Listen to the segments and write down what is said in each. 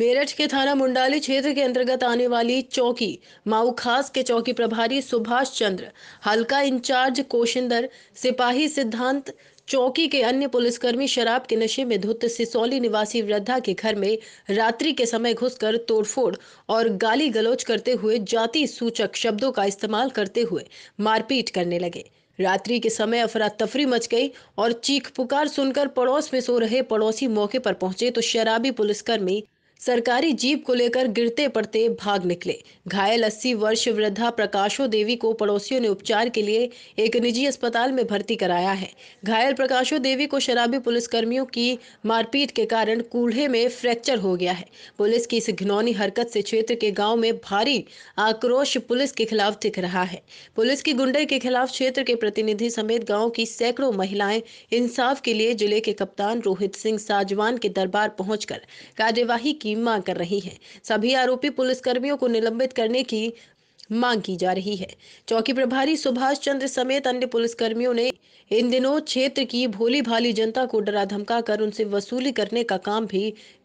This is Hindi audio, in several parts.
मेरठ के थाना मुंडाली क्षेत्र के अंतर्गत आने वाली चौकी माऊ खास के चौकी प्रभारी सुभाष चंद्र हल्का इंचार्ज कोशिंदर सिपाही सिद्धांत चौकी के अन्य पुलिसकर्मी शराब के नशे में धुत सिसौली निवासी वृद्धा के घर में रात्रि के समय घुसकर तोड़फोड़ और गाली गलौज करते हुए जाति सूचक शब्दों का इस्तेमाल करते हुए मारपीट करने लगे रात्रि के समय अफरा तफरी मच गई और चीख पुकार सुनकर पड़ोस में सो रहे पड़ोसी मौके पर पहुंचे तो शराबी पुलिसकर्मी सरकारी जीप को लेकर गिरते पड़ते भाग निकले घायल 80 वर्ष वृद्धा प्रकाशो देवी को पड़ोसियों ने उपचार के लिए एक निजी अस्पताल में भर्ती कराया है घायल प्रकाशो देवी को शराबी पुलिसकर्मियों की मारपीट के कारण कूल्हे में फ्रैक्चर हो गया है पुलिस की इस घिनौनी हरकत से क्षेत्र के गाँव में भारी आक्रोश पुलिस के खिलाफ दिख रहा है पुलिस की गुंडे के खिलाफ क्षेत्र के प्रतिनिधि समेत गाँव की सैकड़ों महिलाएं इंसाफ के लिए जिले के कप्तान रोहित सिंह साजवान के दरबार पहुंचकर कार्यवाही की की मांग कर रही है सभी आरोपी पुलिसकर्मियों को निलंबित करने की मांग की जा रही है चौकी प्रभारी सुभाष चंद्र समेत अन्य पुलिसकर्मियों ने इन दिनों क्षेत्र की भोली भाली जनता को डरा धमका कर उनसे वसूली करने का काम भी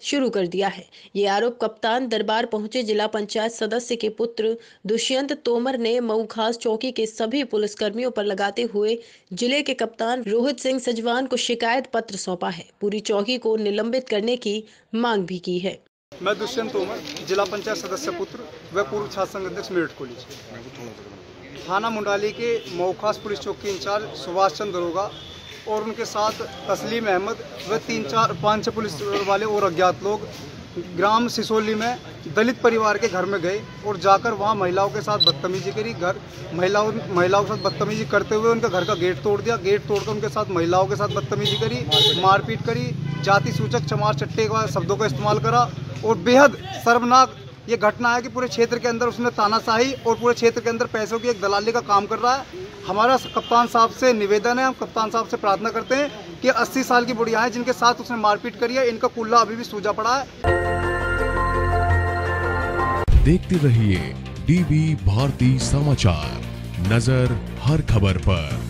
शुरू कर दिया है ये आरोप कप्तान दरबार पहुंचे जिला पंचायत सदस्य के पुत्र दुष्यंत तोमर ने मऊ खास चौकी के सभी पुलिसकर्मियों पर लगाते हुए जिले के कप्तान रोहित सिंह सजवान को शिकायत पत्र सौंपा है पूरी चौकी को निलंबित करने की मांग भी की है मैं दुष्यंत तोमर जिला पंचायत सदस्य पुत्र व पूर्व छात्र संघ अध्यक्ष मेरठ कॉलेज थाना मुंडाली के मौखास पुलिस चौक के इंचार्ज सुभाष चंद दरोगा और उनके साथ तस्लीम अहमद व तीन चार पाँच छः पुलिस वाले और अज्ञात लोग ग्राम सिसोली में दलित परिवार के घर में गए और जाकर वहाँ महिलाओं के साथ बदतमीजी करी घर महिलाओं महिलाओं के साथ बदतमीजी करते हुए उनके घर का गेट तोड़ दिया गेट तोड़कर उनके साथ महिलाओं के साथ बदतमीजी करी मारपीट करी जाति सूचक चमार चट्टे का शब्दों का इस्तेमाल करा और बेहद शर्मनाक ये घटना है कि पूरे क्षेत्र के अंदर उसने तानाशाही और पूरे क्षेत्र के अंदर पैसों की एक दलाली का काम कर रहा है हमारा कप्तान साहब से निवेदन है हम कप्तान साहब से प्रार्थना करते हैं कि 80 साल की बुढ़िया हैं जिनके साथ उसने मारपीट करी है इनका कुल्ला अभी भी सूझा पड़ा है देखते रहिए डीबी भारती समाचार नजर हर खबर पर